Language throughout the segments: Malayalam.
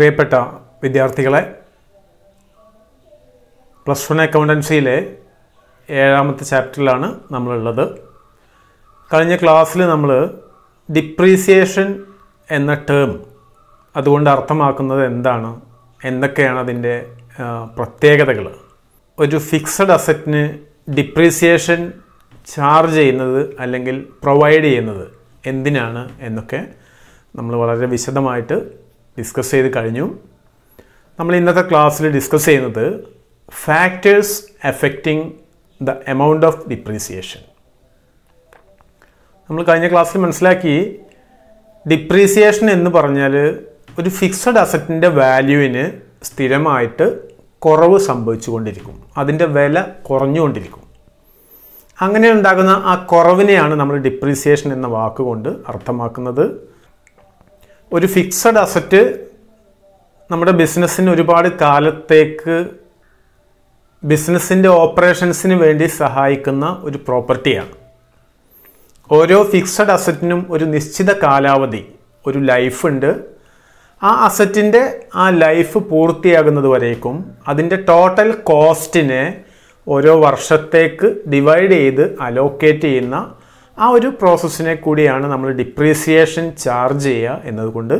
പ്രിയപ്പെട്ട വിദ്യാർത്ഥികളെ പ്ലസ് വൺ അക്കൗണ്ടൻസിയിലെ ഏഴാമത്തെ ചാപ്റ്ററിലാണ് നമ്മളുള്ളത് കഴിഞ്ഞ ക്ലാസ്സിൽ നമ്മൾ ഡിപ്രീസിയേഷൻ എന്ന ടേം അതുകൊണ്ട് അർത്ഥമാക്കുന്നത് എന്താണ് എന്തൊക്കെയാണ് അതിൻ്റെ പ്രത്യേകതകൾ ഒരു ഫിക്സഡ് അസറ്റിന് ഡിപ്രീസിയേഷൻ ചാർജ് ചെയ്യുന്നത് അല്ലെങ്കിൽ പ്രൊവൈഡ് ചെയ്യുന്നത് എന്തിനാണ് എന്നൊക്കെ നമ്മൾ വളരെ വിശദമായിട്ട് ഡിസ്കസ് ചെയ്ത് കഴിഞ്ഞു നമ്മൾ ഇന്നത്തെ ക്ലാസ്സിൽ ഡിസ്കസ് ചെയ്യുന്നത് factors affecting the amount of depreciation നമ്മൾ കഴിഞ്ഞ ക്ലാസ്സിൽ മനസ്സിലാക്കി ഡിപ്രീസിയേഷൻ എന്ന് പറഞ്ഞാൽ ഒരു ഫിക്സഡ് അസറ്റിൻ്റെ വാല്യൂവിന് സ്ഥിരമായിട്ട് കുറവ് സംഭവിച്ചുകൊണ്ടിരിക്കും അതിൻ്റെ വില കുറഞ്ഞുകൊണ്ടിരിക്കും അങ്ങനെ ഉണ്ടാകുന്ന ആ കുറവിനെയാണ് നമ്മൾ ഡിപ്രീസിയേഷൻ എന്ന വാക്കുകൊണ്ട് അർത്ഥമാക്കുന്നത് ഒരു ഫിക്സഡ് അസറ്റ് നമ്മുടെ ബിസിനസ്സിന് ഒരുപാട് കാലത്തേക്ക് ബിസിനസ്സിൻ്റെ ഓപ്പറേഷൻസിന് വേണ്ടി സഹായിക്കുന്ന ഒരു പ്രോപ്പർട്ടിയാണ് ഓരോ ഫിക്സഡ് അസറ്റിനും ഒരു നിശ്ചിത കാലാവധി ഒരു ലൈഫുണ്ട് ആ അസറ്റിൻ്റെ ആ ലൈഫ് പൂർത്തിയാകുന്നത് വരേക്കും അതിൻ്റെ ടോട്ടൽ കോസ്റ്റിനെ ഓരോ വർഷത്തേക്ക് ഡിവൈഡ് ചെയ്ത് അലോക്കേറ്റ് ചെയ്യുന്ന ആ ഒരു പ്രോസസ്സിനെ കൂടിയാണ് നമ്മൾ ഡിപ്രീസിയേഷൻ ചാർജ് ചെയ്യുക എന്നതുകൊണ്ട്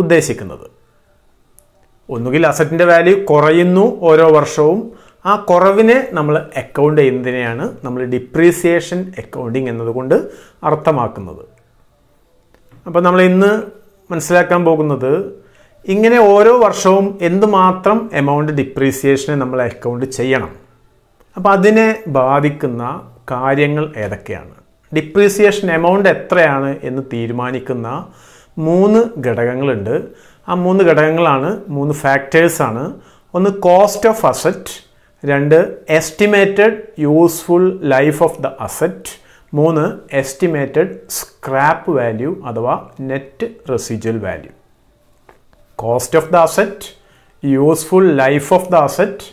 ഉദ്ദേശിക്കുന്നത് ഒന്നുകിൽ അസറ്റിൻ്റെ വാല്യൂ കുറയുന്നു ഓരോ വർഷവും ആ കുറവിനെ നമ്മൾ അക്കൗണ്ട് ചെയ്യുന്നതിനെയാണ് നമ്മൾ ഡിപ്രീസിയേഷൻ അക്കൗണ്ടിങ് എന്നതുകൊണ്ട് അർത്ഥമാക്കുന്നത് അപ്പോൾ നമ്മൾ ഇന്ന് മനസ്സിലാക്കാൻ പോകുന്നത് ഇങ്ങനെ ഓരോ വർഷവും എന്തുമാത്രം എമൗണ്ട് ഡിപ്രീസിയേഷനെ നമ്മൾ അക്കൗണ്ട് ചെയ്യണം അപ്പോൾ അതിനെ ബാധിക്കുന്ന കാര്യങ്ങൾ ഏതൊക്കെയാണ് ഡിപ്രീസിയേഷൻ എമൗണ്ട് എത്രയാണ് എന്ന് തീരുമാനിക്കുന്ന മൂന്ന് ഘടകങ്ങളുണ്ട് ആ മൂന്ന് ഘടകങ്ങളാണ് മൂന്ന് ഫാക്ടേഴ്സാണ് ഒന്ന് കോസ്റ്റ് ഓഫ് അസറ്റ് രണ്ട് estimated useful life of the asset മൂന്ന് എസ്റ്റിമേറ്റഡ് സ്ക്രാപ്പ് വാല്യൂ അഥവാ net residual value cost of the asset useful life of the asset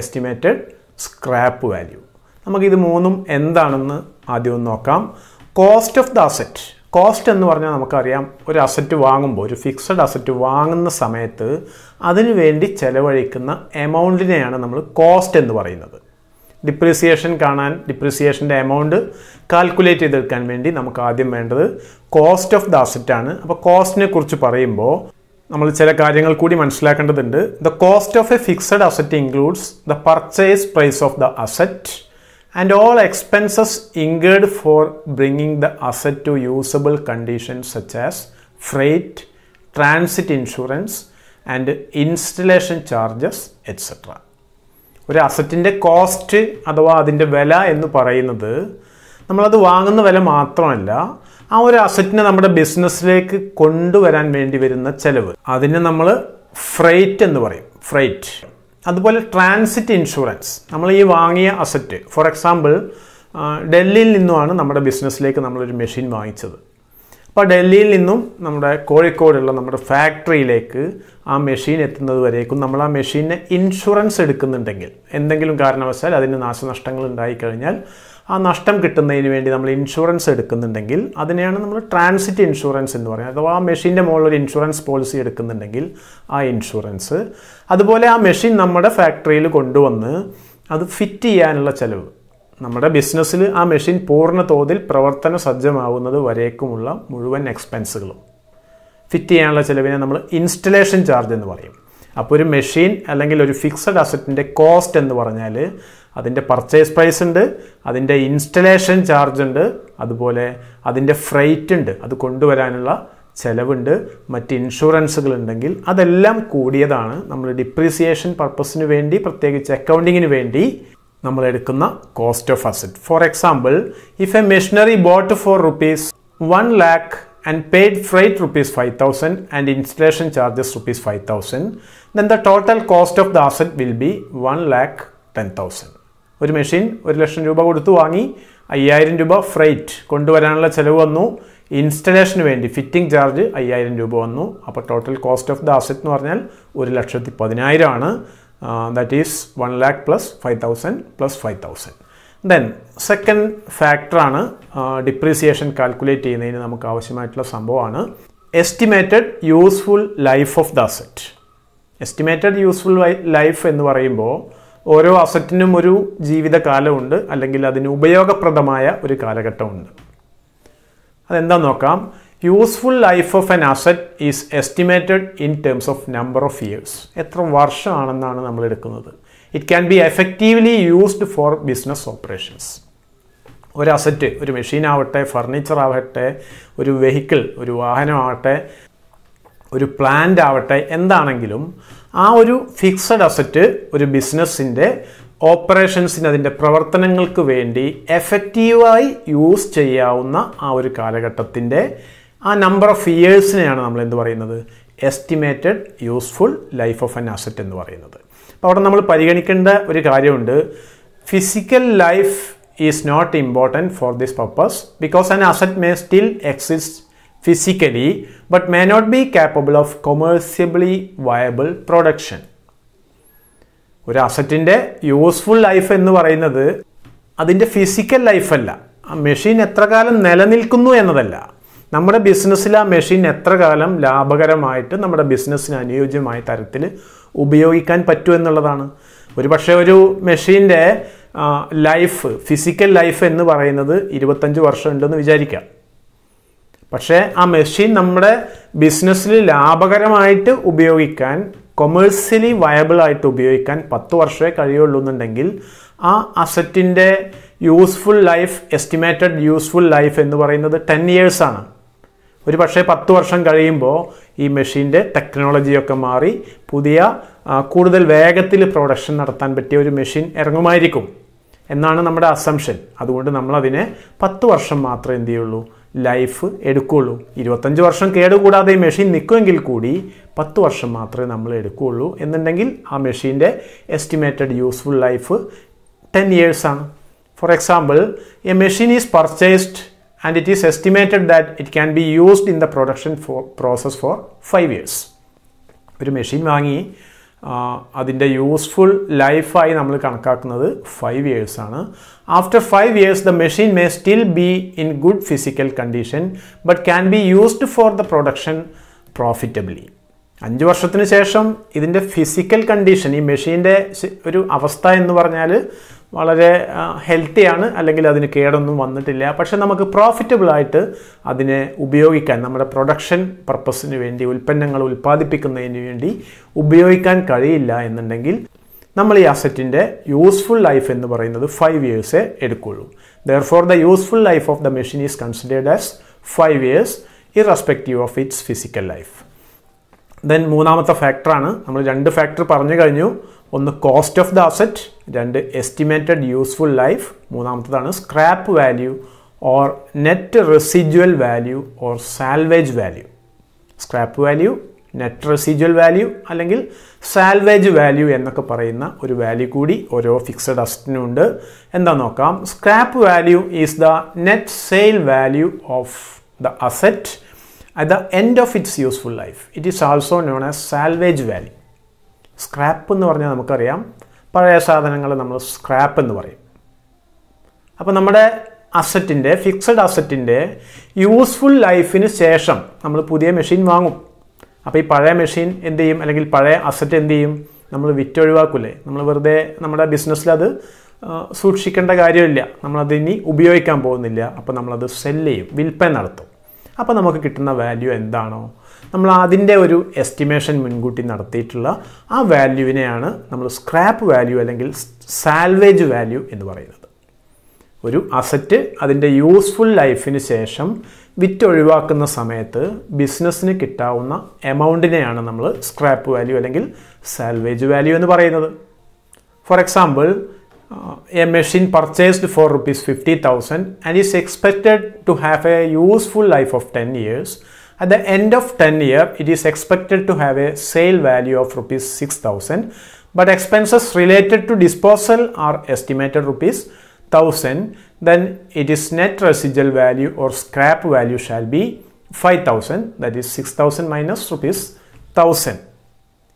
estimated scrap value നമുക്കിത് മൂന്നും എന്താണെന്ന് ആദ്യം നോക്കാം cost of the asset cost എന്ന് പറഞ്ഞാൽ നമുക്കറിയാം ഒരു അസറ്റ് വാങ്ങുമ്പോൾ ഒരു ഫിക്സഡ് അസറ്റ് വാങ്ങുന്ന സമയത്ത് അതിനു വേണ്ടി ചെലവഴിക്കുന്ന എമൗണ്ടിനെയാണ് നമ്മൾ കോസ്റ്റ് എന്ന് പറയുന്നത് ഡിപ്രിസിയേഷൻ കാണാൻ ഡിപ്രിസിയേഷൻ്റെ എമൗണ്ട് കാൽക്കുലേറ്റ് ചെയ്തെടുക്കാൻ വേണ്ടി നമുക്ക് ആദ്യം വേണ്ടത് കോസ്റ്റ് ഓഫ് ദ അസറ്റാണ് അപ്പോൾ കോസ്റ്റിനെ കുറിച്ച് പറയുമ്പോൾ നമ്മൾ ചില കാര്യങ്ങൾ കൂടി മനസ്സിലാക്കേണ്ടതുണ്ട് the cost of a fixed asset includes the purchase price of the asset and all expenses incurred for bringing the asset to usable condition such as freight, transit insurance and installation charges etc. ഒരു അസറ്റിൻ്റെ കോസ്റ്റ് അഥവാ അതിൻ്റെ വില എന്ന് പറയുന്നത് നമ്മളത് വാങ്ങുന്ന വില മാത്രമല്ല ആ ഒരു അസറ്റിനെ നമ്മുടെ ബിസിനസ്സിലേക്ക് കൊണ്ടുവരാൻ വേണ്ടി വരുന്ന ചെലവ് അതിനെ നമ്മൾ ഫ്രൈറ്റ് എന്ന് പറയും ഫ്രൈറ്റ് അതുപോലെ ട്രാൻസിറ്റ് ഇൻഷുറൻസ് നമ്മൾ ഈ വാങ്ങിയ അസറ്റ് ഫോർ എക്സാമ്പിൾ ഡൽഹിയിൽ നിന്നുമാണ് നമ്മുടെ ബിസിനസ്സിലേക്ക് നമ്മളൊരു മെഷീൻ വാങ്ങിച്ചത് അപ്പോൾ ഡൽഹിയിൽ നിന്നും നമ്മുടെ കോഴിക്കോടുള്ള നമ്മുടെ ഫാക്ടറിയിലേക്ക് ആ മെഷീൻ എത്തുന്നത് വരേക്കും നമ്മൾ ആ മെഷീനെ ഇൻഷുറൻസ് എടുക്കുന്നുണ്ടെങ്കിൽ എന്തെങ്കിലും കാരണവശാൽ അതിന് നാശനഷ്ടങ്ങൾ ഉണ്ടായിക്കഴിഞ്ഞാൽ ആ നഷ്ടം കിട്ടുന്നതിന് വേണ്ടി നമ്മൾ ഇൻഷുറൻസ് എടുക്കുന്നുണ്ടെങ്കിൽ അതിനെയാണ് നമ്മൾ ട്രാൻസിറ്റ് ഇൻഷുറൻസ് എന്ന് പറയുന്നത് അഥവാ ആ മെഷീൻ്റെ മുകളിലൊരു ഇൻഷുറൻസ് പോളിസി എടുക്കുന്നുണ്ടെങ്കിൽ ആ ഇൻഷുറൻസ് അതുപോലെ ആ മെഷീൻ നമ്മുടെ ഫാക്ടറിയിൽ കൊണ്ടുവന്ന് അത് ഫിറ്റ് ചെയ്യാനുള്ള ചിലവ് നമ്മുടെ ബിസിനസ്സിൽ ആ മെഷീൻ പൂർണ്ണ തോതിൽ പ്രവർത്തന സജ്ജമാവുന്നത് വരേക്കുമുള്ള മുഴുവൻ എക്സ്പെൻസുകളും ഫിറ്റ് ചെയ്യാനുള്ള ചിലവിനെ നമ്മൾ ഇൻസ്റ്റലേഷൻ ചാർജ് എന്ന് പറയും അപ്പോൾ ഒരു മെഷീൻ അല്ലെങ്കിൽ ഒരു ഫിക്സഡ് അസറ്റിൻ്റെ കോസ്റ്റ് എന്ന് പറഞ്ഞാൽ അതിൻ്റെ പർച്ചേസ് പ്രൈസ് ഉണ്ട് അതിൻ്റെ ഇൻസ്റ്റലേഷൻ ചാർജ് ഉണ്ട് അതുപോലെ അതിൻ്റെ ഫ്രൈറ്റ് ഉണ്ട് അത് കൊണ്ടുവരാനുള്ള ചിലവുണ്ട് മറ്റ് ഇൻഷുറൻസുകൾ ഉണ്ടെങ്കിൽ അതെല്ലാം കൂടിയതാണ് നമ്മൾ ഡിപ്രീസിയേഷൻ പർപ്പസിന് വേണ്ടി പ്രത്യേകിച്ച് അക്കൗണ്ടിങ്ങിന് വേണ്ടി നമ്മൾ എടുക്കുന്ന cost of asset for example if a machinery bought for rupees one lakh and paid freight rupees 5000 and installation charges rupees 5000 then the total cost of the asset will be 1 lakh 10000 ഒരു മെഷീൻ ഒരു ലക്ഷം രൂപ കൊടുത്തു വാങ്ങി അയ്യായിരം രൂപ ഫ്രൈറ്റ് കൊണ്ടുവരാനുള്ള ചിലവ് വന്നു ഇൻസ്റ്റലേഷന് വേണ്ടി ഫിറ്റിംഗ് ചാർജ് അയ്യായിരം രൂപ വന്നു അപ്പോൾ total cost of the asset എന്ന് പറഞ്ഞാൽ ഒരു ലക്ഷത്തി പതിനായിരമാണ് that is one lakh plus five thousand plus five thousand then second ഫാക്ടറാണ് ഡിപ്രീസിയേഷൻ കാൽക്കുലേറ്റ് ചെയ്യുന്നതിന് നമുക്ക് ആവശ്യമായിട്ടുള്ള സംഭവമാണ് estimated useful life of the asset estimated useful life എന്ന് പറയുമ്പോൾ ഓരോ അസറ്റിനും ഒരു ജീവിതകാലമുണ്ട് അല്ലെങ്കിൽ അതിന് ഉപയോഗപ്രദമായ ഒരു കാലഘട്ടമുണ്ട് അതെന്താ നോക്കാം useful life of an asset is estimated in terms of number of years എത്ര വർഷമാണെന്നാണ് നമ്മൾ എടുക്കുന്നത് it can be effectively used for business operations ഒരു അസറ്റ് ഒരു മെഷീൻ ആവട്ടെ ഫർണിച്ചർ ആവട്ടെ ഒരു വെഹിക്കിൾ ഒരു വാഹനമാവട്ടെ ഒരു പ്ലാന്റ് ആവട്ടെ എന്താണെങ്കിലും ആ ഒരു ഫിക്സഡ് അസറ്റ് ഒരു ബിസിനസ്സിൻ്റെ ഓപ്പറേഷൻസിന് അതിൻ്റെ പ്രവർത്തനങ്ങൾക്ക് വേണ്ടി എഫക്റ്റീവായി യൂസ് ചെയ്യാവുന്ന ആ ഒരു കാലഘട്ടത്തിൻ്റെ ആ നമ്പർ ഓഫ് ഇയേഴ്സിനെയാണ് നമ്മൾ എന്ത് പറയുന്നത് estimated useful life of an asset എന്ന് പറയുന്നത് അപ്പോൾ അവിടെ നമ്മൾ പരിഗണിക്കേണ്ട ഒരു കാര്യമുണ്ട് physical life is not important for this purpose because an asset may still exist physically but may not be capable of commercially viable production. ഒരു അസറ്റിൻ്റെ യൂസ്ഫുൾ ലൈഫ് എന്ന് പറയുന്നത് അതിൻ്റെ ഫിസിക്കൽ ലൈഫല്ല ആ മെഷീൻ എത്ര കാലം നിലനിൽക്കുന്നു എന്നതല്ല നമ്മുടെ ബിസിനസ്സിൽ ആ മെഷീൻ എത്ര കാലം ലാഭകരമായിട്ട് നമ്മുടെ ബിസിനസ്സിന് അനുയോജ്യമായ തരത്തിൽ ഉപയോഗിക്കാൻ പറ്റൂ എന്നുള്ളതാണ് ഒരു പക്ഷേ ഒരു മെഷീൻ്റെ ലൈഫ് ഫിസിക്കൽ ലൈഫ് എന്ന് പറയുന്നത് ഇരുപത്തഞ്ച് വർഷം ഉണ്ടെന്ന് വിചാരിക്കാം പക്ഷേ ആ മെഷീൻ നമ്മുടെ ബിസിനസ്സിൽ ലാഭകരമായിട്ട് ഉപയോഗിക്കാൻ കൊമേഴ്സ്യലി വയബിൾ ആയിട്ട് ഉപയോഗിക്കാൻ പത്ത് വർഷമേ കഴിയുള്ളൂ എന്നുണ്ടെങ്കിൽ ആ അസറ്റിൻ്റെ useful life estimated useful life എന്ന് പറയുന്നത് ടെൻ ഇയേഴ്സാണ് ഒരു പക്ഷേ പത്ത് വർഷം കഴിയുമ്പോൾ ഈ മെഷീൻ്റെ ടെക്നോളജിയൊക്കെ മാറി പുതിയ കൂടുതൽ വേഗത്തിൽ പ്രൊഡക്ഷൻ നടത്താൻ പറ്റിയ ഒരു മെഷീൻ ഇറങ്ങുമായിരിക്കും എന്നാണ് നമ്മുടെ അസംഷൻ അതുകൊണ്ട് നമ്മളതിനെ പത്ത് വർഷം മാത്രമേ എന്ത് ചെയ്യുള്ളൂ ലൈഫ് എടുക്കുകയുള്ളൂ ഇരുപത്തഞ്ച് വർഷം കേടുകൂടാതെ ഈ മെഷീൻ നിൽക്കുമെങ്കിൽ കൂടി പത്ത് വർഷം മാത്രമേ നമ്മൾ എടുക്കുകയുള്ളൂ എന്നുണ്ടെങ്കിൽ ആ മെഷീൻ്റെ എസ്റ്റിമേറ്റഡ് യൂസ്ഫുൾ ലൈഫ് ടെൻ ഇയേഴ്സാണ് for example a machine is purchased and it is estimated that it can be used in the production for process for five years ഒരു മെഷീൻ വാങ്ങി അതിൻ്റെ യൂസ്ഫുൾ ലൈഫായി നമ്മൾ കണക്കാക്കുന്നത് ഫൈവ് ഇയേഴ്സാണ് after five years the machine may still be in good physical condition but can be used for the production profitably അഞ്ച് വർഷത്തിന് ശേഷം ഇതിൻ്റെ ഫിസിക്കൽ കണ്ടീഷൻ ഈ മെഷീൻ്റെ ഒരു അവസ്ഥ എന്ന് പറഞ്ഞാൽ വളരെ ഹെൽത്തിയാണ് അല്ലെങ്കിൽ അതിന് കേടൊന്നും വന്നിട്ടില്ല പക്ഷെ നമുക്ക് പ്രോഫിറ്റബിൾ ആയിട്ട് അതിനെ ഉപയോഗിക്കാൻ നമ്മുടെ പ്രൊഡക്ഷൻ പർപ്പസിന് വേണ്ടി ഉൽപ്പന്നങ്ങൾ ഉൽപ്പാദിപ്പിക്കുന്നതിന് വേണ്ടി ഉപയോഗിക്കാൻ കഴിയില്ല എന്നുണ്ടെങ്കിൽ നമ്മൾ ഈ അസറ്റിൻ്റെ യൂസ്ഫുൾ ലൈഫ് എന്ന് പറയുന്നത് ഫൈവ് ഇയേഴ്സേ എടുക്കുള്ളൂ for the useful life of the machine is considered as five years irrespective of its physical life then മൂന്നാമത്തെ ഫാക്ടറാണ് നമ്മൾ രണ്ട് ഫാക്ടർ പറഞ്ഞു കഴിഞ്ഞു ഒന്ന് കോസ്റ്റ് ഓഫ് ദ അസെറ്റ് രണ്ട് എസ്റ്റിമേറ്റഡ് യൂസ്ഫുൾ ലൈഫ് മൂന്നാമത്തതാണ് scrap value or net residual value or salvage value scrap value net residual value അല്ലെങ്കിൽ സാൽവേജ് വാല്യൂ എന്നൊക്കെ പറയുന്ന ഒരു വാല്യൂ കൂടി ഓരോ ഫിക്സഡ് അസറ്റിനും ഉണ്ട് എന്താ നോക്കാം scrap value is the net sale value of the asset at the end of its useful life it is also known as salvage value scrap എന്ന് പറഞ്ഞാൽ നമുക്കറിയാം പഴയ സാധനങ്ങൾ നമ്മൾ സ്ക്രാപ്പ് എന്ന് പറയും അപ്പോൾ നമ്മുടെ അസറ്റിൻ്റെ ഫിക്സഡ് അസറ്റിൻ്റെ യൂസ്ഫുൾ ലൈഫിന് ശേഷം നമ്മൾ പുതിയ മെഷീൻ വാങ്ങും അപ്പോൾ ഈ പഴയ മെഷീൻ എന്ത് ചെയ്യും അല്ലെങ്കിൽ പഴയ അസറ്റ് എന്ത് ചെയ്യും നമ്മൾ വിറ്റൊഴിവാക്കൂലേ നമ്മൾ വെറുതെ നമ്മുടെ ബിസിനസ്സിൽ അത് സൂക്ഷിക്കേണ്ട കാര്യമില്ല നമ്മളതിനി ഉപയോഗിക്കാൻ പോകുന്നില്ല അപ്പോൾ നമ്മളത് സെല്ല് ചെയ്യും വിൽപ്പന നടത്തും അപ്പോൾ നമുക്ക് കിട്ടുന്ന വാല്യൂ എന്താണോ നമ്മൾ അതിൻ്റെ ഒരു എസ്റ്റിമേഷൻ മുൻകൂട്ടി നടത്തിയിട്ടുള്ള ആ വാല്യൂവിനെയാണ് നമ്മൾ സ്ക്രാപ്പ് വാല്യൂ അല്ലെങ്കിൽ സാൽവേജ് വാല്യൂ എന്ന് പറയുന്നത് ഒരു അസറ്റ് അതിൻ്റെ യൂസ്ഫുൾ ലൈഫിന് ശേഷം വിറ്റ് ഒഴിവാക്കുന്ന സമയത്ത് ബിസിനസ്സിന് കിട്ടാവുന്ന എമൗണ്ടിനെയാണ് നമ്മൾ സ്ക്രാപ്പ് വാല്യൂ അല്ലെങ്കിൽ സാൽവേജ് വാല്യൂ എന്ന് പറയുന്നത് for example uh, a machine purchased for rupees 50000 and is expected to have a useful life of 10 years at the end of 10 years, it is expected to have a sale value of rupees 6000 but expenses related to disposal are estimated rupees 1000 then it is net residual value or scrap value shall be 5000 that is 6000 minus rupees 1000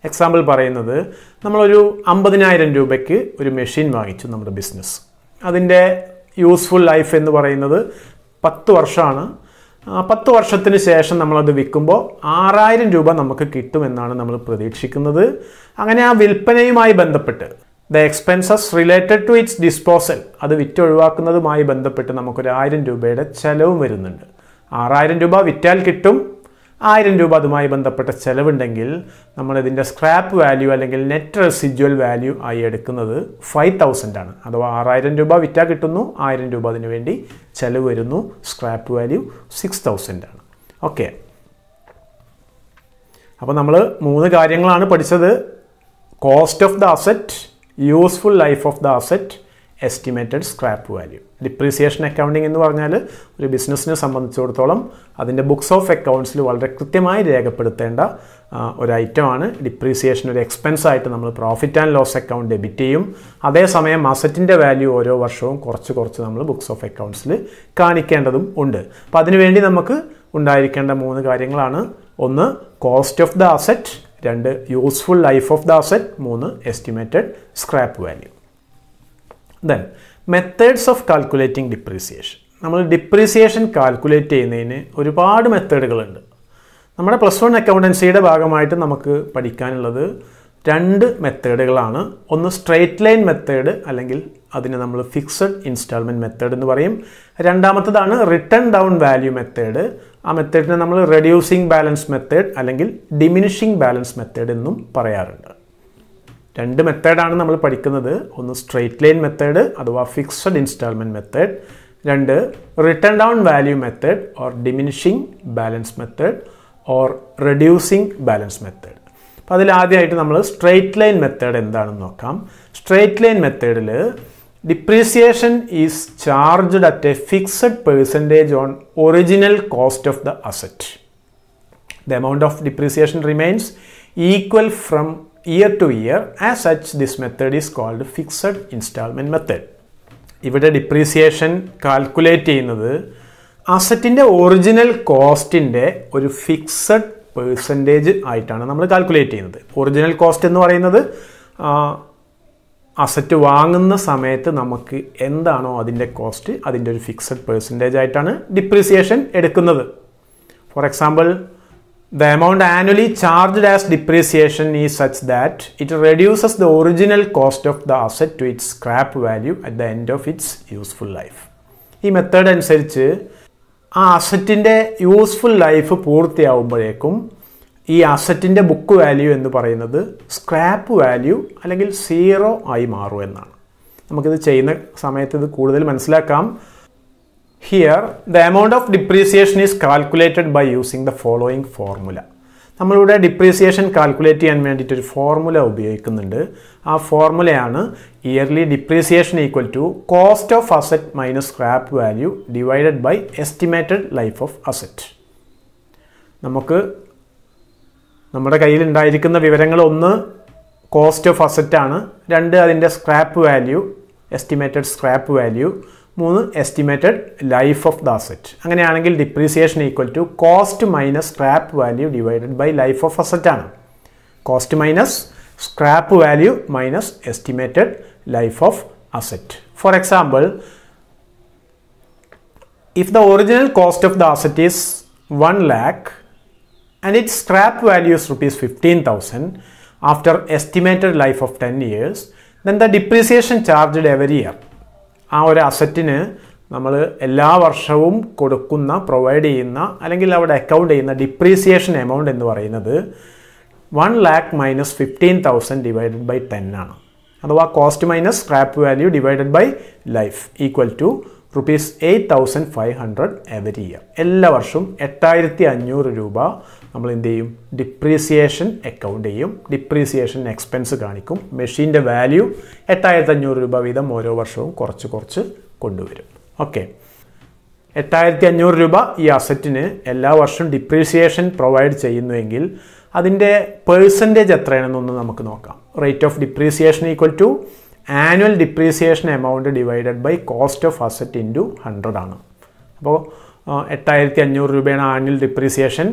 example പറയുന്നത് നമ്മളൊരു അമ്പതിനായിരം രൂപയ്ക്ക് ഒരു മെഷീൻ വാങ്ങിച്ചു നമ്മുടെ ബിസിനസ് അതിൻ്റെ യൂസ്ഫുൾ ലൈഫ് എന്ന് പറയുന്നത് പത്ത് വർഷമാണ് പത്ത് വർഷത്തിന് ശേഷം നമ്മളത് വിൽക്കുമ്പോൾ ആറായിരം രൂപ നമുക്ക് കിട്ടുമെന്നാണ് നമ്മൾ പ്രതീക്ഷിക്കുന്നത് അങ്ങനെ ആ വിൽപ്പനയുമായി ബന്ധപ്പെട്ട് the expenses related to its disposal അത് വിറ്റൊഴിവാക്കുന്നതുമായി ബന്ധപ്പെട്ട് നമുക്കൊരു ആയിരം രൂപയുടെ ചെലവും വരുന്നുണ്ട് ആറായിരം രൂപ വിറ്റാൽ കിട്ടും ആയിരം രൂപ അതുമായി ബന്ധപ്പെട്ട ചിലവുണ്ടെങ്കിൽ നമ്മളിതിൻ്റെ സ്ക്രാപ്പ് വാല്യൂ അല്ലെങ്കിൽ നെറ്റ് റെസിജ്വൽ വാല്യൂ ആയി എടുക്കുന്നത് ഫൈവ് തൗസൻഡ് ആണ് അഥവാ ആറായിരം രൂപ വിറ്റ കിട്ടുന്നു ആയിരം രൂപ അതിനു വേണ്ടി ചിലവ് വരുന്നു സ്ക്രാപ്പ് വാല്യൂ സിക്സ് തൗസൻഡ് ആണ് ഓക്കെ അപ്പോൾ നമ്മൾ മൂന്ന് കാര്യങ്ങളാണ് പഠിച്ചത് cost of the asset useful life of the asset estimated scrap value depreciation accounting എന്ന് പറഞ്ഞാൽ ഒരു ബിസിനസ്സിനെ സംബന്ധിച്ചിടത്തോളം അതിൻ്റെ ബുക്സ് ഓഫ് അക്കൗണ്ട്സിൽ വളരെ കൃത്യമായി രേഖപ്പെടുത്തേണ്ട ഒരു ഐറ്റമാണ് ഡിപ്രീസിയേഷൻ ഒരു എക്സ്പെൻസ് ആയിട്ട് നമ്മൾ profit and loss account debit ചെയ്യും അതേസമയം അസറ്റിൻ്റെ വാല്യൂ ഓരോ വർഷവും കുറച്ച് കുറച്ച് നമ്മൾ ബുക്സ് ഓഫ് അക്കൗണ്ട്സിൽ കാണിക്കേണ്ടതും ഉണ്ട് അപ്പോൾ അതിനുവേണ്ടി നമുക്ക് ഉണ്ടായിരിക്കേണ്ട മൂന്ന് കാര്യങ്ങളാണ് ഒന്ന് കോസ്റ്റ് ഓഫ് ദ അസറ്റ് രണ്ട് useful life of the asset മൂന്ന് estimated scrap value then methods of calculating depreciation നമ്മൾ ഡിപ്രീസിയേഷൻ കാൽക്കുലേറ്റ് ചെയ്യുന്നതിന് ഒരുപാട് മെത്തേഡുകളുണ്ട് നമ്മുടെ പ്ലസ് വൺ അക്കൗണ്ടൻസിയുടെ ഭാഗമായിട്ട് നമുക്ക് പഠിക്കാനുള്ളത് രണ്ട് മെത്തേഡുകളാണ് ഒന്ന് സ്ട്രെയിറ്റ് ലൈൻ മെത്തേഡ് അല്ലെങ്കിൽ അതിനെ നമ്മൾ ഫിക്സഡ് ഇൻസ്റ്റാൾമെൻറ്റ് മെത്തേഡ് എന്ന് പറയും രണ്ടാമത്തതാണ് റിട്ടേൺ ഡൗൺ വാല്യൂ മെത്തേഡ് ആ മെത്തേഡിനെ നമ്മൾ റെഡ്യൂസിങ് ബാലൻസ് മെത്തേഡ് അല്ലെങ്കിൽ ഡിമിനിഷിങ് ബാലൻസ് മെത്തേഡ് എന്നും പറയാറുണ്ട് രണ്ട് മെത്തേഡാണ് നമ്മൾ പഠിക്കുന്നത് ഒന്ന് സ്ട്രെയിറ്റ് ലൈൻ മെത്തേഡ് അഥവാ ഫിക്സഡ് ഇൻസ്റ്റാൾമെൻറ്റ് മെത്തേഡ് രണ്ട് written down value method or diminishing balance method or reducing balance method അപ്പോൾ അതിലാദ്യമായിട്ട് നമ്മൾ സ്ട്രെയിറ്റ് ലൈൻ മെത്തേഡ് എന്താണെന്ന് നോക്കാം സ്ട്രെയിറ്റ് ലൈൻ മെത്തേഡിൽ depreciation is charged at a fixed percentage on original cost of the asset the amount of depreciation remains equal from year to year as such this method is called fixed instalment method ഇവിടെ ഡിപ്രീസിയേഷൻ കാൽക്കുലേറ്റ് ചെയ്യുന്നത് അസറ്റിൻ്റെ ഒറിജിനൽ കോസ്റ്റിൻ്റെ ഒരു ഫിക്സഡ് പേഴ്സൻറ്റേജ് ആയിട്ടാണ് നമ്മൾ കാൽക്കുലേറ്റ് ചെയ്യുന്നത് ഒറിജിനൽ കോസ്റ്റ് എന്ന് പറയുന്നത് അസറ്റ് വാങ്ങുന്ന സമയത്ത് നമുക്ക് എന്താണോ അതിൻ്റെ കോസ്റ്റ് അതിൻ്റെ ഒരു ഫിക്സഡ് പേഴ്സൻറ്റേജ് ആയിട്ടാണ് ഡിപ്രീസിയേഷൻ എടുക്കുന്നത് for example The amount annually charged as depreciation is such that it reduces the original cost of the asset to its scrap value at the end of its useful life ഈ മെത്തേഡ് അനുസരിച്ച് ആ അസറ്റിൻ്റെ യൂസ്ഫുൾ ലൈഫ് പൂർത്തിയാവുമ്പോഴേക്കും ഈ അസറ്റിൻ്റെ ബുക്ക് വാല്യൂ എന്ന് പറയുന്നത് സ്ക്രാപ്പ് വാല്യൂ അല്ലെങ്കിൽ സീറോ ആയി മാറും എന്നാണ് നമുക്കിത് ചെയ്യുന്ന സമയത്ത് ഇത് കൂടുതൽ മനസ്സിലാക്കാം here the amount of depreciation is calculated by using the following formula നമ്മളിവിടെ ഡിപ്രീസിയേഷൻ കാൽക്കുലേറ്റ് ചെയ്യാൻ വേണ്ടിയിട്ട് ഒരു ഫോർമുല ഉപയോഗിക്കുന്നുണ്ട് ആ ഫോർമുലയാണ് yearly depreciation equal to cost of asset minus scrap value divided by estimated life of asset നമുക്ക് നമ്മുടെ കയ്യിൽ ഉണ്ടായിരിക്കുന്ന വിവരങ്ങൾ ഒന്ന് കോസ്റ്റ് ഓഫ് അസെറ്റാണ് രണ്ട് അതിൻ്റെ scrap value estimated scrap value estimated life of the asset angane anengil depreciation equal to cost minus scrap value divided by life of asset aanu cost minus scrap value minus estimated life of asset for example if the original cost of the asset is 1 lakh and its scrap value is rupees 15000 after estimated life of 10 years then the depreciation charged every year ആ ഒരു അസറ്റിന് നമ്മൾ എല്ലാ വർഷവും കൊടുക്കുന്ന പ്രൊവൈഡ് ചെയ്യുന്ന അല്ലെങ്കിൽ അവിടെ അക്കൗണ്ട് ചെയ്യുന്ന ഡിപ്രീസിയേഷൻ എമൗണ്ട് എന്ന് പറയുന്നത് one lakh minus fifteen thousand divided by ten ആണ് അഥവാ cost minus scrap value divided by life equal to rupees eight thousand five hundred every year എല്ലാ വർഷവും എട്ടായിരത്തി അഞ്ഞൂറ് രൂപ നമ്മൾ എന്ത് ചെയ്യും ഡിപ്രീസിയേഷൻ അക്കൗണ്ട് ചെയ്യും ഡിപ്രീസിയേഷൻ എക്സ്പെൻസ് കാണിക്കും മെഷീൻ്റെ വാല്യൂ എട്ടായിരത്തി അഞ്ഞൂറ് രൂപ വീതം ഓരോ വർഷവും കുറച്ച് കുറച്ച് കൊണ്ടുവരും ഓക്കെ എട്ടായിരത്തി അഞ്ഞൂറ് രൂപ ഈ അസറ്റിന് എല്ലാ വർഷവും ഡിപ്രീസിയേഷൻ പ്രൊവൈഡ് ചെയ്യുന്നുവെങ്കിൽ അതിൻ്റെ പേഴ്സൻറ്റേജ് എത്രയാണെന്നൊന്ന് നമുക്ക് നോക്കാം rate of depreciation equal to annual depreciation amount divided by cost of asset into hundred ആണ് അപ്പോൾ എട്ടായിരത്തി അഞ്ഞൂറ് രൂപയാണ് ആനുവൽ ഡിപ്രീസിയേഷൻ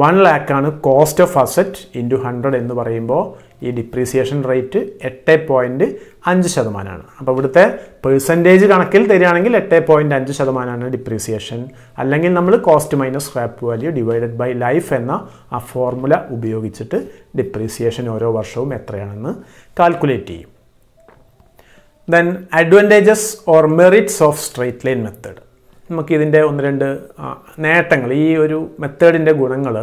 വൺ ലാക്കാണ് cost of asset into hundred എന്ന് പറയുമ്പോൾ ഈ ഡിപ്രീസിയേഷൻ റേറ്റ് എട്ട് പോയിൻറ്റ് അഞ്ച് ശതമാനമാണ് അപ്പോൾ ഇവിടുത്തെ പെർസെൻറ്റേജ് കണക്കിൽ തരികയാണെങ്കിൽ എട്ട് പോയിൻറ്റ് അഞ്ച് ശതമാനമാണ് ഡിപ്രീസിയേഷൻ അല്ലെങ്കിൽ നമ്മൾ cost minus scrap value divided by life എന്ന ആ ഫോർമുല ഉപയോഗിച്ചിട്ട് ഡിപ്രീസിയേഷൻ ഓരോ വർഷവും എത്രയാണെന്ന് കാൽക്കുലേറ്റ് ചെയ്യും then advantages or merits of straight line method നമുക്കിതിൻ്റെ ഒന്ന് രണ്ട് നേട്ടങ്ങൾ ഈ ഒരു മെത്തേഡിൻ്റെ ഗുണങ്ങൾ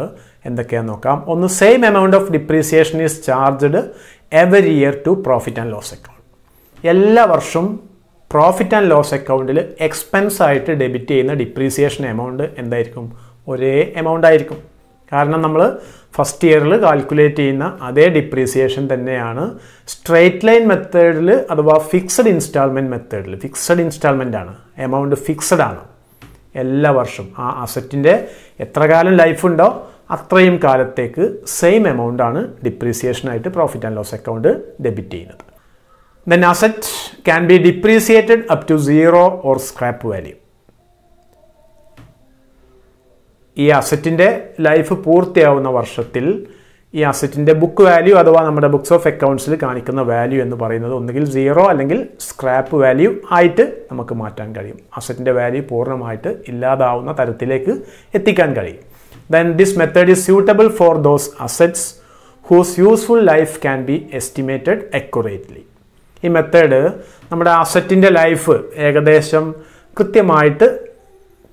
എന്തൊക്കെയാണെന്ന് നോക്കാം ഒന്ന് same amount of depreciation is charged every year to profit and loss account എല്ലാ വർഷവും പ്രോഫിറ്റ് ആൻഡ് ലോസ് അക്കൗണ്ടിൽ എക്സ്പെൻസ് ആയിട്ട് ഡെബിറ്റ് ചെയ്യുന്ന ഡിപ്രീസിയേഷൻ എമൗണ്ട് എന്തായിരിക്കും ഒരേ എമൗണ്ട് ആയിരിക്കും കാരണം നമ്മൾ ഫസ്റ്റ് ഇയറിൽ കാൽക്കുലേറ്റ് ചെയ്യുന്ന അതേ ഡിപ്രീസിയേഷൻ തന്നെയാണ് സ്ട്രേറ്റ് ലൈൻ മെത്തേഡിൽ അഥവാ ഫിക്സഡ് ഇൻസ്റ്റാൾമെൻറ്റ് മെത്തേഡിൽ ഫിക്സഡ് ഇൻസ്റ്റാൾമെൻ്റ് ആണ് എമൗണ്ട് ഫിക്സഡ് ആണ് എല്ലാ വർഷവും ആ അസറ്റിൻ്റെ എത്ര കാലം ലൈഫ് ഉണ്ടോ അത്രയും കാലത്തേക്ക് സെയിം എമൗണ്ട് ആണ് ഡിപ്രീസിയേഷനായിട്ട് profit and loss account debit ചെയ്യുന്നത് then asset can be depreciated up to zero or scrap value ഈ അസറ്റിൻ്റെ ലൈഫ് പൂർത്തിയാവുന്ന വർഷത്തിൽ ഈ അസറ്റിൻ്റെ ബുക്ക് വാല്യൂ അഥവാ നമ്മുടെ ബുക്സ് ഓഫ് അക്കൗണ്ട്സിൽ കാണിക്കുന്ന വാല്യൂ എന്ന് പറയുന്നത് ഒന്നുകിൽ സീറോ അല്ലെങ്കിൽ സ്ക്രാപ്പ് വാല്യൂ ആയിട്ട് നമുക്ക് മാറ്റാൻ കഴിയും അസറ്റിൻ്റെ വാല്യൂ പൂർണ്ണമായിട്ട് ഇല്ലാതാവുന്ന തരത്തിലേക്ക് എത്തിക്കാൻ കഴിയും then this method is suitable for those assets whose useful life can be estimated accurately ഈ മെത്തേഡ് നമ്മുടെ അസറ്റിൻ്റെ ലൈഫ് ഏകദേശം കൃത്യമായിട്ട്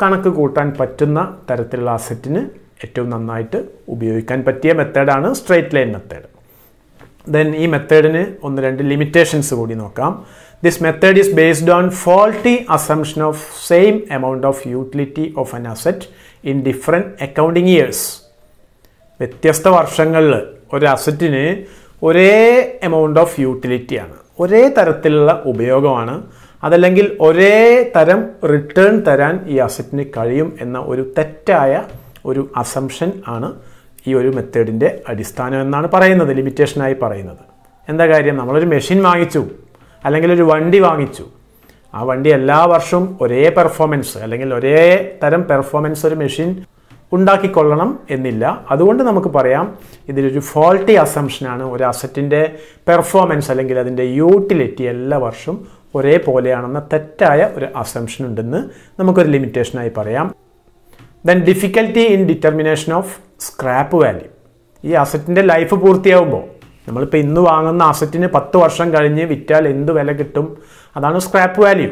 കണക്ക് കൂട്ടാൻ പറ്റുന്ന തരത്തിലുള്ള അസറ്റിന് ഏറ്റവും നന്നായിട്ട് ഉപയോഗിക്കാൻ പറ്റിയ മെത്തേഡാണ് സ്ട്രേറ്റ് ലൈൻ മെത്തേഡ് ദെൻ ഈ മെത്തേഡിന് ഒന്ന് രണ്ട് ലിമിറ്റേഷൻസ് കൂടി നോക്കാം this method is based on faulty assumption of same amount of utility of an asset in different accounting years വ്യത്യസ്ത വർഷങ്ങളിൽ ഒരു അസറ്റിന് ഒരേ എമൗണ്ട് ഓഫ് യൂട്ടിലിറ്റിയാണ് ഒരേ തരത്തിലുള്ള ഉപയോഗമാണ് അതല്ലെങ്കിൽ ഒരേ തരം റിട്ടേൺ തരാൻ ഈ അസറ്റിന് കഴിയും എന്ന ഒരു തെറ്റായ ഒരു അസംഷൻ ആണ് ഈ ഒരു മെത്തേഡിൻ്റെ അടിസ്ഥാനം എന്നാണ് പറയുന്നത് ലിമിറ്റേഷനായി പറയുന്നത് എന്താ കാര്യം നമ്മളൊരു മെഷീൻ വാങ്ങിച്ചു അല്ലെങ്കിൽ ഒരു വണ്ടി വാങ്ങിച്ചു ആ വണ്ടി എല്ലാ വർഷവും ഒരേ പെർഫോമൻസ് അല്ലെങ്കിൽ ഒരേ തരം പെർഫോമൻസ് ഒരു മെഷീൻ ഉണ്ടാക്കിക്കൊള്ളണം എന്നില്ല അതുകൊണ്ട് നമുക്ക് പറയാം ഇതിലൊരു ഫോൾട്ടി അസംഷനാണ് ഒരു അസറ്റിൻ്റെ പെർഫോമൻസ് അല്ലെങ്കിൽ അതിൻ്റെ യൂട്ടിലിറ്റി എല്ലാ വർഷവും ഒരേപോലെയാണെന്ന തെറ്റായ ഒരു അസംഷൻ ഉണ്ടെന്ന് നമുക്കൊരു ലിമിറ്റേഷനായി പറയാം then difficulty in determination of scrap value ഈ അസറ്റിൻ്റെ ലൈഫ് പൂർത്തിയാവുമ്പോൾ നമ്മളിപ്പോൾ ഇന്ന് വാങ്ങുന്ന അസറ്റിന് പത്ത് വർഷം കഴിഞ്ഞ് വിറ്റാൽ എന്ത് വില കിട്ടും അതാണ് സ്ക്രാപ്പ് വാല്യൂ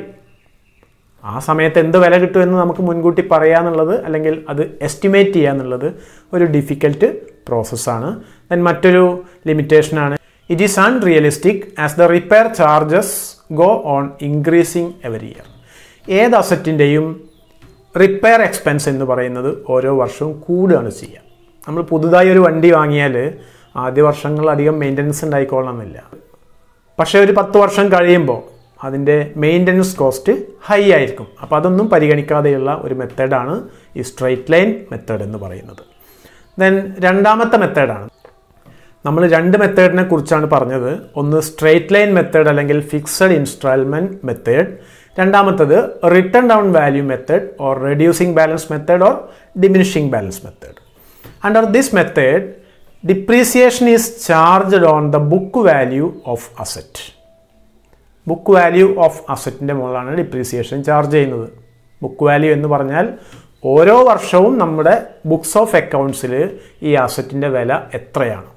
ആ സമയത്ത് എന്ത് വില കിട്ടുമെന്ന് നമുക്ക് മുൻകൂട്ടി പറയാന്നുള്ളത് അല്ലെങ്കിൽ അത് എസ്റ്റിമേറ്റ് ചെയ്യാന്നുള്ളത് ഒരു ഡിഫിക്കൽട്ട് പ്രോസസ്സാണ് ദെൻ മറ്റൊരു ലിമിറ്റേഷനാണ് it is unrealistic as the repair charges go on increasing every year ഏത് അസറ്റിൻ്റെയും റിപ്പയർ എക്സ്പെൻസ് എന്ന് പറയുന്നത് ഓരോ വർഷവും കൂടുകയാണ് ചെയ്യുക നമ്മൾ പുതുതായി ഒരു വണ്ടി വാങ്ങിയാൽ ആദ്യ അധികം മെയിൻ്റനൻസ് ഉണ്ടായിക്കോളണമെന്നില്ല പക്ഷേ ഒരു പത്ത് വർഷം കഴിയുമ്പോൾ അതിൻ്റെ മെയിൻ്റനൻസ് കോസ്റ്റ് ഹൈ ആയിരിക്കും അപ്പോൾ അതൊന്നും പരിഗണിക്കാതെയുള്ള ഒരു മെത്തേഡാണ് ഈ സ്ട്രെയിറ്റ് ലൈൻ മെത്തേഡ് എന്ന് പറയുന്നത് ദെൻ രണ്ടാമത്തെ മെത്തേഡാണ് നമ്മൾ രണ്ട് മെത്തേഡിനെ കുറിച്ചാണ് പറഞ്ഞത് ഒന്ന് സ്ട്രേറ്റ് ലൈൻ മെത്തേഡ് അല്ലെങ്കിൽ ഫിക്സഡ് ഇൻസ്റ്റാൾമെൻറ്റ് മെത്തേഡ് രണ്ടാമത്തത് written down value method or reducing balance method or diminishing balance method under this method depreciation is charged on the book value of asset book value of അസറ്റിൻ്റെ മുകളിലാണ് ഡിപ്രീസിയേഷൻ ചാർജ് ചെയ്യുന്നത് ബുക്ക് വാല്യൂ എന്ന് പറഞ്ഞാൽ ഓരോ വർഷവും നമ്മുടെ ബുക്സ് ഓഫ് അക്കൗണ്ട്സിൽ ഈ അസറ്റിൻ്റെ വില എത്രയാണ്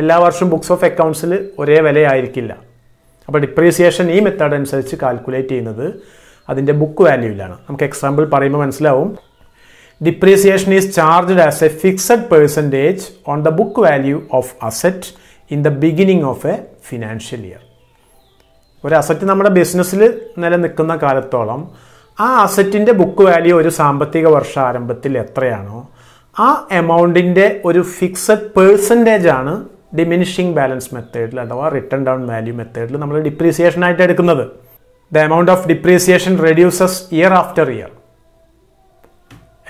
എല്ലാ വർഷവും ബുക്സ് ഓഫ് അക്കൗണ്ട്സിൽ ഒരേ വിലയായിരിക്കില്ല അപ്പോൾ ഡിപ്രീസിയേഷൻ ഈ മെത്തേഡ് അനുസരിച്ച് കാൽക്കുലേറ്റ് ചെയ്യുന്നത് അതിൻ്റെ ബുക്ക് വാല്യൂവിലാണ് നമുക്ക് എക്സാമ്പിൾ പറയുമ്പോൾ മനസ്സിലാവും depreciation is charged as a fixed percentage on the book value of asset in the beginning of a financial year ഒരു അസറ്റ് നമ്മുടെ ബിസിനസ്സിൽ നിലനിൽക്കുന്ന കാലത്തോളം ആ അസറ്റിൻ്റെ ബുക്ക് വാല്യൂ ഒരു സാമ്പത്തിക വർഷ ആരംഭത്തിൽ എത്രയാണോ ആ എമൗണ്ടിൻ്റെ ഒരു ഫിക്സഡ് പേഴ്സൻറ്റേജ് ആണ് ഡിമിനിഷിങ് ബാലൻസ് മെത്തേഡിൽ അഥവാ റിട്ടേൺ ഡൗൺ വാല്യൂ മെത്തേഡിൽ നമ്മൾ ഡിപ്രീസിയേഷൻ ആയിട്ട് എടുക്കുന്നത് the amount of depreciation reduces year after year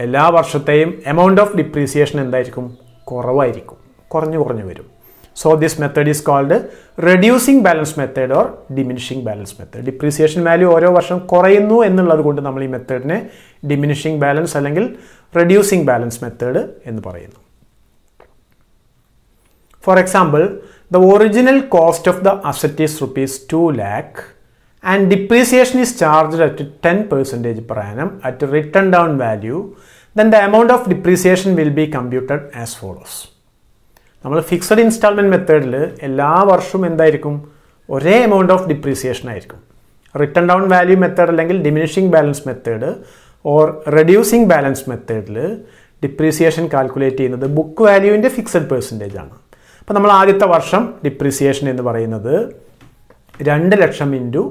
എല്ലാ വർഷത്തെയും എമൗണ്ട് ഓഫ് ഡിപ്രീസിയേഷൻ എന്തായിരിക്കും കുറവായിരിക്കും കുറഞ്ഞു കുറഞ്ഞു വരും so this method is called reducing balance method or diminishing balance method depreciation value ഓരോ വർഷം കുറയുന്നു എന്നുള്ളത് കൊണ്ട് നമ്മൾ ഈ മെത്തേഡിനെ ഡിമിനിഷിങ് ബാലൻസ് അല്ലെങ്കിൽ റെഡ്യൂസിങ് ബാലൻസ് മെത്തേഡ് എന്ന് പറയുന്നു for example the original cost of the asset is rupees two lakh and depreciation is charge at ten percentage per annum at written down value then the amount of depreciation will be computed as follows നമ്മൾ ഫിക്സഡ് ഇൻസ്റ്റാൾമെൻറ്റ് മെത്തേഡിൽ എല്ലാ വർഷവും എന്തായിരിക്കും ഒരേ എമൗണ്ട് ഓഫ് ഡിപ്രീസിയേഷൻ ആയിരിക്കും റിട്ടേൺ ഡൗൺ വാല്യൂ മെത്തേഡ് അല്ലെങ്കിൽ diminishing balance method or reducing balance മെത്തേഡിൽ ഡിപ്രീസിയേഷൻ കാൽക്കുലേറ്റ് ചെയ്യുന്നത് ബുക്ക് വാല്യൂവിൻ്റെ ഫിക്സഡ് പെർസെൻറ്റേജ് ആണ് അപ്പോൾ നമ്മൾ ആദ്യത്തെ വർഷം ഡിപ്രിസിയേഷൻ എന്ന് പറയുന്നത് രണ്ട് ലക്ഷം ഇൻറ്റു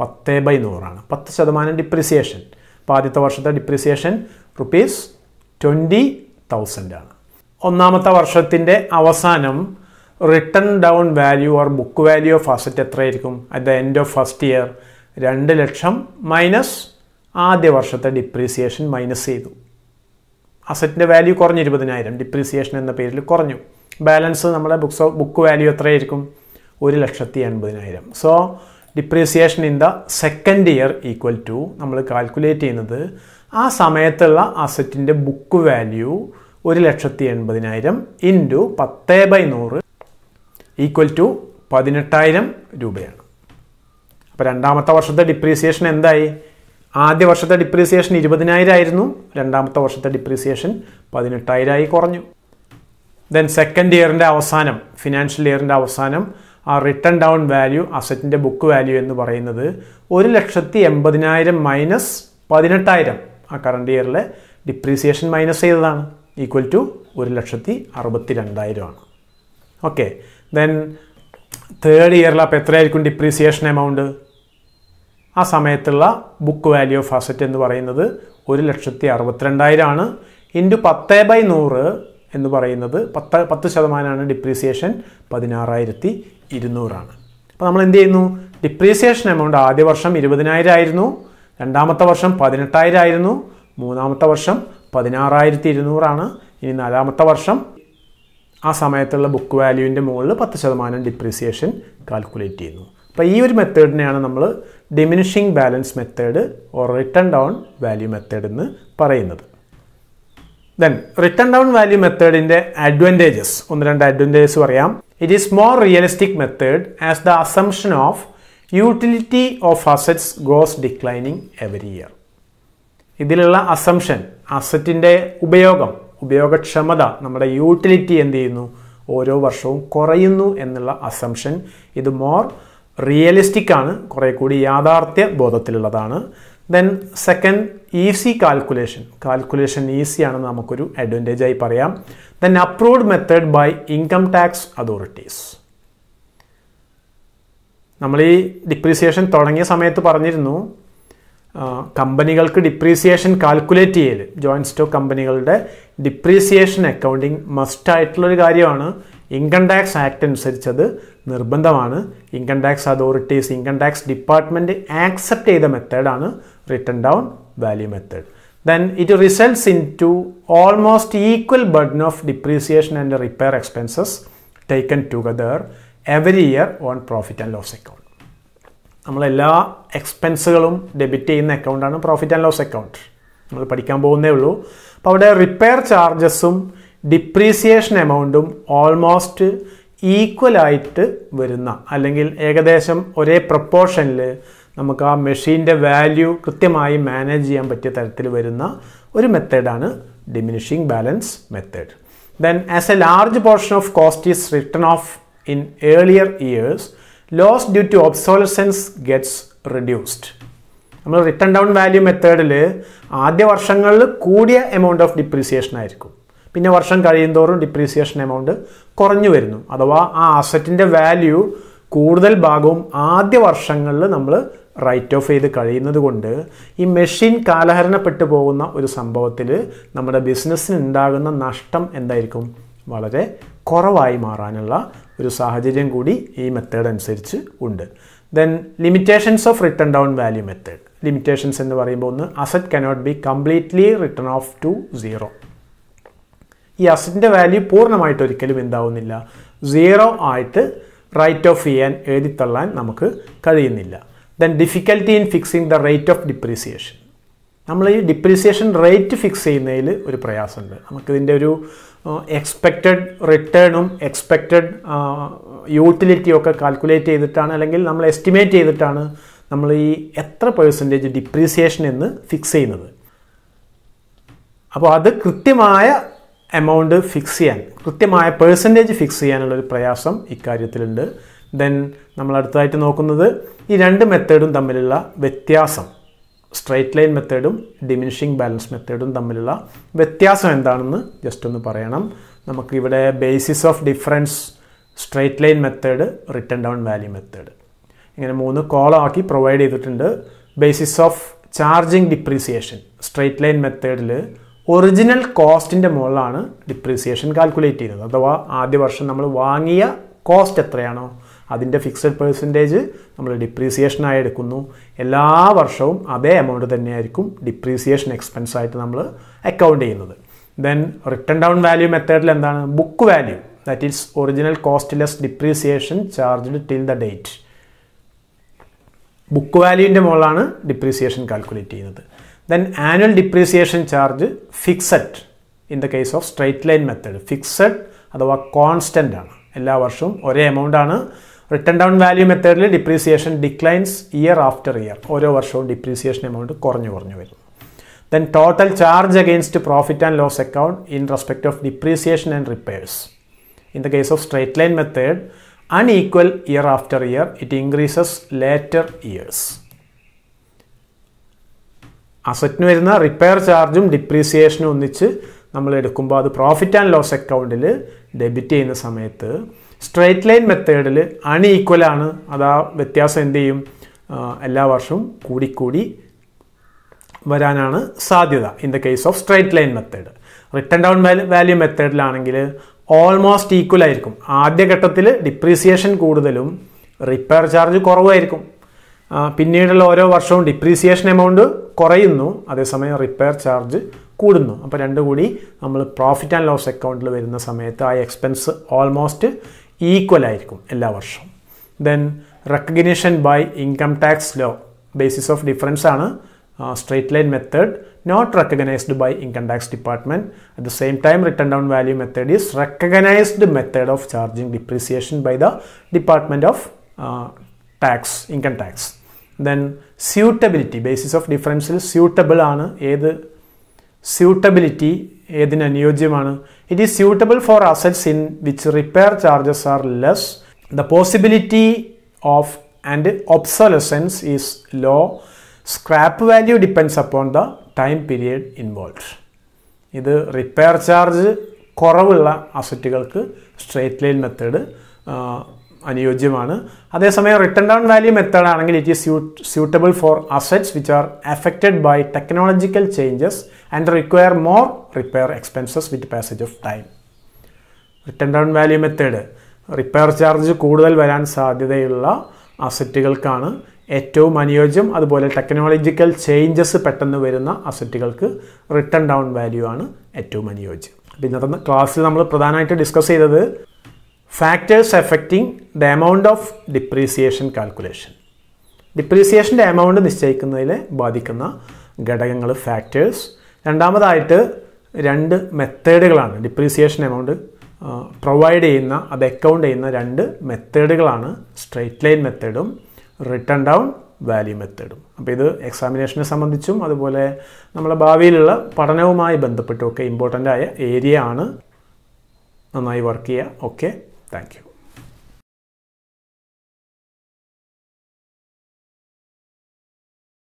പത്ത് ബൈ നൂറാണ് പത്ത് ശതമാനം ഡിപ്രിസിയേഷൻ അപ്പോൾ ആദ്യത്തെ വർഷത്തെ ഡിപ്രിസിയേഷൻ റുപ്പീസ് ട്വൻറ്റി തൗസൻഡാണ് ഒന്നാമത്തെ വർഷത്തിൻ്റെ അവസാനം written down value or book value of asset എത്രയായിരിക്കും at the end of first year രണ്ട് ലക്ഷം മൈനസ് ആദ്യ വർഷത്തെ ഡിപ്രീസിയേഷൻ മൈനസ് ചെയ്തു അസറ്റിൻ്റെ വാല്യൂ കുറഞ്ഞു ഇരുപതിനായിരം ഡിപ്രീസിയേഷൻ എന്ന പേരിൽ കുറഞ്ഞു ബാലൻസ് നമ്മുടെ ബുക്സ് ബുക്ക് വാല്യൂ എത്രയായിരിക്കും ഒരു ലക്ഷത്തി എൺപതിനായിരം so depreciation in the second year equal to നമ്മൾ കാൽക്കുലേറ്റ് ചെയ്യുന്നത് ആ സമയത്തുള്ള അസറ്റിൻ്റെ ബുക്ക് വാല്യൂ ഒരു ലക്ഷത്തി എൺപതിനായിരം ഇൻറ്റു പത്തേ ബൈ നൂറ് ഈക്വൽ ടു പതിനെട്ടായിരം രൂപയാണ് അപ്പോൾ രണ്ടാമത്തെ വർഷത്തെ ഡിപ്രീസിയേഷൻ എന്തായി ആദ്യ വർഷത്തെ ഡിപ്രീസിയേഷൻ ഇരുപതിനായിരം ആയിരുന്നു രണ്ടാമത്തെ വർഷത്തെ ഡിപ്രീസിയേഷൻ പതിനെട്ടായിരമായി കുറഞ്ഞു ദെൻ സെക്കൻഡ് ഇയറിൻ്റെ അവസാനം ഫിനാൻഷ്യൽ ഇയറിൻ്റെ അവസാനം ആ റിട്ടേൺ ഡൗൺ വാല്യൂ അസറ്റിൻ്റെ ബുക്ക് വാല്യൂ എന്ന് പറയുന്നത് ഒരു ലക്ഷത്തി എൺപതിനായിരം മൈനസ് പതിനെട്ടായിരം ആ കറണ്ട് ഇയറിലെ ഡിപ്രീസിയേഷൻ മൈനസ് ചെയ്തതാണ് ഈക്വൽ ടു ഒരു ലക്ഷത്തി അറുപത്തി രണ്ടായിരമാണ് ഓക്കെ ദെൻ തേർഡ് ഇയറിൽ അപ്പോൾ എത്രയായിരിക്കും ഡിപ്രീസിയേഷൻ എമൗണ്ട് ആ സമയത്തുള്ള ബുക്ക് വാല്യൂ ഓഫ് അസറ്റ് എന്ന് പറയുന്നത് ഒരു ലക്ഷത്തി അറുപത്തിരണ്ടായിരമാണ് ഇൻറ്റു പത്തേ ബൈ നൂറ് എന്ന് പറയുന്നത് പത്ത് പത്ത് ശതമാനമാണ് ഡിപ്രീസിയേഷൻ പതിനാറായിരത്തി ഇരുന്നൂറാണ് അപ്പോൾ നമ്മൾ എന്ത് ചെയ്യുന്നു ഡിപ്രീസിയേഷൻ എമൗണ്ട് ആദ്യ വർഷം ഇരുപതിനായിരം ആയിരുന്നു രണ്ടാമത്തെ വർഷം പതിനെട്ടായിരം ആയിരുന്നു മൂന്നാമത്തെ വർഷം പതിനാറായിരത്തി ഇരുന്നൂറാണ് ഇനി നാലാമത്തെ വർഷം ആ സമയത്തുള്ള ബുക്ക് വാല്യൂവിൻ്റെ മുകളിൽ പത്ത് ശതമാനം ഡിപ്രീസിയേഷൻ കാൽക്കുലേറ്റ് ചെയ്യുന്നു അപ്പോൾ ഈ ഒരു മെത്തേഡിനെയാണ് നമ്മൾ diminishing balance method or written down value method എന്ന് പറയുന്നത് ദെൻ റിട്ടേൺ ഡൗൺ വാല്യൂ മെത്തേഡിന്റെ അഡ്വാൻറ്റേജസ് ഒന്ന് രണ്ട് അഡ്വാൻറ്റേജസ് പറയാം it is more realistic method as the assumption of utility of assets goes declining every year ഇതിലുള്ള അസംഷൻ അസറ്റിൻ്റെ ഉപയോഗം ഉപയോഗക്ഷമത നമ്മുടെ യൂട്ടിലിറ്റി എന്ത് ചെയ്യുന്നു ഓരോ വർഷവും കുറയുന്നു എന്നുള്ള അസംഷൻ ഇത് മോർ റിയലിസ്റ്റിക് ആണ് കുറേ കൂടി യാഥാർത്ഥ്യ ബോധത്തിലുള്ളതാണ് then second easy calculation calculation ഈസിയാണെന്ന് നമുക്കൊരു നമുക്കൊരു ആയി പറയാം then approved method by income tax authorities നമ്മൾ ഈ ഡിപ്രീസിയേഷൻ തുടങ്ങിയ സമയത്ത് പറഞ്ഞിരുന്നു കമ്പനികൾക്ക് ഡിപ്രീസിയേഷൻ കാൽക്കുലേറ്റ് ചെയ്യൽ ജോയിൻറ്റ് സ്റ്റോക്ക് കമ്പനികളുടെ ഡിപ്രീസിയേഷൻ അക്കൗണ്ടിങ് ആയിട്ടുള്ളൊരു കാര്യമാണ് ഇൻകം ടാക്സ് ആക്ട് അനുസരിച്ചത് നിർബന്ധമാണ് income tax authorities income tax department accept ചെയ്ത മെത്തേഡാണ് written down value method. Then it results into almost equal burden of depreciation and repair expenses taken together every year on profit and loss account. നമ്മളെല്ലാ എക്സ്പെൻസുകളും ഡെബിറ്റ് ചെയ്യുന്ന അക്കൗണ്ടാണ് പ്രോഫിറ്റ് ആൻഡ് ലോസ് അക്കൗണ്ട് നമ്മൾ പഠിക്കാൻ പോകുന്നേ ഉള്ളൂ അപ്പോൾ അവിടെ റിപ്പയർ ചാർജസും ഡിപ്രീസിയേഷൻ എമൗണ്ടും ഓൾമോസ്റ്റ് ഈക്വലായിട്ട് വരുന്ന അല്ലെങ്കിൽ ഏകദേശം ഒരേ പ്രപ്പോർഷനിൽ നമുക്ക് ആ മെഷീൻ്റെ വാല്യൂ കൃത്യമായി മാനേജ് ചെയ്യാൻ പറ്റിയ തരത്തിൽ വരുന്ന ഒരു മെത്തേഡാണ് diminishing balance method then as a large portion of cost is written off in earlier years loss due to obsolescence gets reduced നമ്മൾ റിട്ടേൺ ഡൗൺ വാല്യൂ മെത്തേഡിൽ ആദ്യ വർഷങ്ങളിൽ കൂടിയ എമൗണ്ട് ഓഫ് ഡിപ്രീസിയേഷൻ ആയിരിക്കും പിന്നെ വർഷം കഴിയുന്തോറും ഡിപ്രീസിയേഷൻ എമൗണ്ട് കുറഞ്ഞു വരുന്നു അഥവാ ആ അസറ്റിൻ്റെ വാല്യൂ കൂടുതൽ ഭാഗവും ആദ്യ വർഷങ്ങളിൽ നമ്മൾ റൈറ്റ് ഓഫ് ചെയ്ത് കഴിയുന്നത് കൊണ്ട് ഈ മെഷീൻ കാലഹരണപ്പെട്ടു പോകുന്ന ഒരു സംഭവത്തിൽ നമ്മുടെ ബിസിനസ്സിന് ഉണ്ടാകുന്ന നഷ്ടം എന്തായിരിക്കും വളരെ കുറവായി മാറാനുള്ള ഒരു സാഹചര്യം കൂടി ഈ മെത്തേഡ് അനുസരിച്ച് ഉണ്ട് then limitations of written down value method limitations എന്ന് പറയുമ്പോൾ ഒന്ന് asset cannot be completely written off to zero ഈ അസറ്റിൻ്റെ വാല്യൂ പൂർണ്ണമായിട്ട് ഒരിക്കലും എന്താവുന്നില്ല സീറോ ആയിട്ട് റൈറ്റ് ഓഫ് ചെയ്യാൻ എഴുതിത്തള്ളാൻ നമുക്ക് കഴിയുന്നില്ല then difficulty in fixing the rate of depreciation നമ്മൾ ഈ ഡിപ്രീസിയേഷൻ റേറ്റ് ഫിക്സ് ചെയ്യുന്നതിൽ ഒരു പ്രയാസമുണ്ട് നമുക്കിതിൻ്റെ ഒരു എക്സ്പെക്റ്റഡ് റിട്ടേണും എക്സ്പെക്റ്റഡ് യൂട്ടിലിറ്റിയും ഒക്കെ കാൽക്കുലേറ്റ് ചെയ്തിട്ടാണ് അല്ലെങ്കിൽ നമ്മൾ എസ്റ്റിമേറ്റ് ചെയ്തിട്ടാണ് നമ്മൾ ഈ എത്ര പെർസെൻറ്റേജ് ഡിപ്രീസിയേഷൻ എന്ന് ഫിക്സ് ചെയ്യുന്നത് അപ്പോൾ അത് കൃത്യമായ എമൗണ്ട് ഫിക്സ് ചെയ്യാൻ കൃത്യമായ പേഴ്സൻറ്റേജ് ഫിക്സ് ചെയ്യാനുള്ളൊരു പ്രയാസം ഇക്കാര്യത്തിലുണ്ട് ദെൻ നമ്മൾ അടുത്തതായിട്ട് നോക്കുന്നത് ഈ രണ്ട് മെത്തേഡും തമ്മിലുള്ള വ്യത്യാസം സ്ട്രൈറ്റ് ലൈൻ മെത്തേഡും ഡിമിനിഷിങ് ബാലൻസ് മെത്തേഡും തമ്മിലുള്ള വ്യത്യാസം എന്താണെന്ന് ജസ്റ്റ് ഒന്ന് പറയണം നമുക്കിവിടെ basis of difference straight line method written down value method ഇങ്ങനെ മൂന്ന് കോളമാക്കി പ്രൊവൈഡ് ചെയ്തിട്ടുണ്ട് basis of charging depreciation straight line മെത്തേഡിൽ ഒറിജിനൽ കോസ്റ്റിൻ്റെ മുകളിലാണ് ഡിപ്രീസിയേഷൻ കാൽക്കുലേറ്റ് ചെയ്യുന്നത് അഥവാ ആദ്യ വർഷം നമ്മൾ വാങ്ങിയ കോസ്റ്റ് എത്രയാണോ അതിൻ്റെ ഫിക്സഡ് പെർസെൻറ്റേജ് നമ്മൾ ഡിപ്രീസിയേഷനായി എടുക്കുന്നു എല്ലാ വർഷവും അതേ എമൗണ്ട് തന്നെയായിരിക്കും ഡിപ്രീസിയേഷൻ എക്സ്പെൻസ് ആയിട്ട് നമ്മൾ അക്കൗണ്ട് ചെയ്യുന്നത് ദെൻ റിട്ടേൺ ഡൗൺ വാല്യൂ മെത്തേഡിൽ എന്താണ് book value that is original cost less depreciation charged till the date book വാല്യൂവിൻ്റെ മുകളിലാണ് ഡിപ്രീസിയേഷൻ കാൽക്കുലേറ്റ് ചെയ്യുന്നത് then annual depreciation charge fixed in the case of straight line method fixed അഥവാ കോൺസ്റ്റൻ്റ് ആണ് എല്ലാ വർഷവും ഒരേ ആണ് റിട്ടേൺ ഡൗൺ വാല്യൂ മെത്തേഡിൽ depreciation declines year after year ഓരോ വർഷവും ഡിപ്രീസിയേഷൻ എമൗണ്ട് കുറഞ്ഞു കുറഞ്ഞു വരുന്നു then total charge against profit and loss account in respect of depreciation and repairs in the case of straight line method unequal year after year it increases later years അസറ്റിന് വരുന്ന റിപ്പയർ ചാർജും ഡിപ്രീസിയേഷനും ഒന്നിച്ച് നമ്മൾ എടുക്കുമ്പോൾ അത് പ്രോഫിറ്റ് ആൻഡ് ലോസ് അക്കൗണ്ടിൽ ഡെബിറ്റ് ചെയ്യുന്ന സമയത്ത് സ്ട്രേറ്റ് ലൈൻ മെത്തേഡിൽ അൺഈക്വലാണ് അത് അതാ വ്യത്യാസം എന്ത് ചെയ്യും എല്ലാ വർഷവും കൂടിക്കൂടി വരാനാണ് സാധ്യത in the case of straight line method written down value മെത്തേഡിലാണെങ്കിൽ ഓൾമോസ്റ്റ് ഈക്വൽ ആയിരിക്കും ആദ്യഘട്ടത്തിൽ ഡിപ്രീസിയേഷൻ കൂടുതലും റിപ്പയർ ചാർജ് കുറവായിരിക്കും പിന്നീടുള്ള ഓരോ വർഷവും ഡിപ്രീസിയേഷൻ എമൗണ്ട് കുറയുന്നു അതേസമയം റിപ്പയർ ചാർജ് കൂടുന്നു അപ്പോൾ രണ്ടുകൂടി കൂടി നമ്മൾ പ്രോഫിറ്റ് ആൻഡ് ലോസ് അക്കൗണ്ടിൽ വരുന്ന സമയത്ത് ആ എക്സ്പെൻസ് ഓൾമോസ്റ്റ് ഈക്വൽ ആയിരിക്കും എല്ലാ വർഷവും then recognition by income tax law basis of difference ആണ് straight line method not recognised by income tax department at the same time written down value method is recognised method of charging depreciation by the department of tax income tax then suitability basis of ഡിഫറൻസിൽ സ്യൂട്ടബിൾ ആണ് ഏത് സ്യൂട്ടബിലിറ്റി ഏതിനനുയോജ്യമാണ് it is suitable for assets in which repair charges are less the possibility of and ഒബ്സൊലസൻസ് is low scrap value depends upon the time period involve ഇത് റിപ്പയർ ചാർജ് കുറവുള്ള അസറ്റുകൾക്ക് സ്ട്രേറ്റ് ലൈൻ മെത്തേഡ് അനുയോജ്യമാണ് അതേസമയം റിട്ടേൺ ഡൗൺ വാല്യൂ മെത്തേഡ് ആണെങ്കിൽ it is suitable for assets which are affected by technological changes and require more repair expenses with passage of time written down value method repair charge കൂടുതൽ വരാൻ സാധ്യതയുള്ള അസറ്റുകൾക്കാണ് ഏറ്റവും അനുയോജ്യം അതുപോലെ ടെക്നോളജിക്കൽ ചേഞ്ചസ് പെട്ടെന്ന് വരുന്ന അസറ്റുകൾക്ക് റിട്ടേൺ ഡൗൺ വാല്യൂ ആണ് ഏറ്റവും അനുയോജ്യം അപ്പോൾ ഇന്നത്തെ ക്ലാസ്സിൽ നമ്മൾ പ്രധാനമായിട്ട് ഡിസ്കസ് ചെയ്തത് factors affecting the amount of depreciation calculation ഡിപ്രീസിയേഷൻ്റെ എമൗണ്ട് നിശ്ചയിക്കുന്നതിൽ ബാധിക്കുന്ന ഘടകങ്ങൾ ഫാക്ടേഴ്സ് രണ്ടാമതായിട്ട് രണ്ട് മെത്തേഡുകളാണ് ഡിപ്രീസിയേഷൻ എമൗണ്ട് പ്രൊവൈഡ് ചെയ്യുന്ന അത് അക്കൗണ്ട് ചെയ്യുന്ന രണ്ട് മെത്തേഡുകളാണ് സ്ട്രെയിറ്റ് ലൈൻ മെത്തേഡും റിട്ടേൺ ഡൗൺ വാല്യൂ മെത്തേഡും അപ്പോൾ ഇത് എക്സാമിനേഷനെ സംബന്ധിച്ചും അതുപോലെ നമ്മളെ ഭാവിയിലുള്ള പഠനവുമായി ബന്ധപ്പെട്ടുമൊക്കെ ഇമ്പോർട്ടൻ്റ് ആയ ഏരിയ ആണ് നന്നായി വർക്ക് ചെയ്യുക ഓക്കെ Thank you.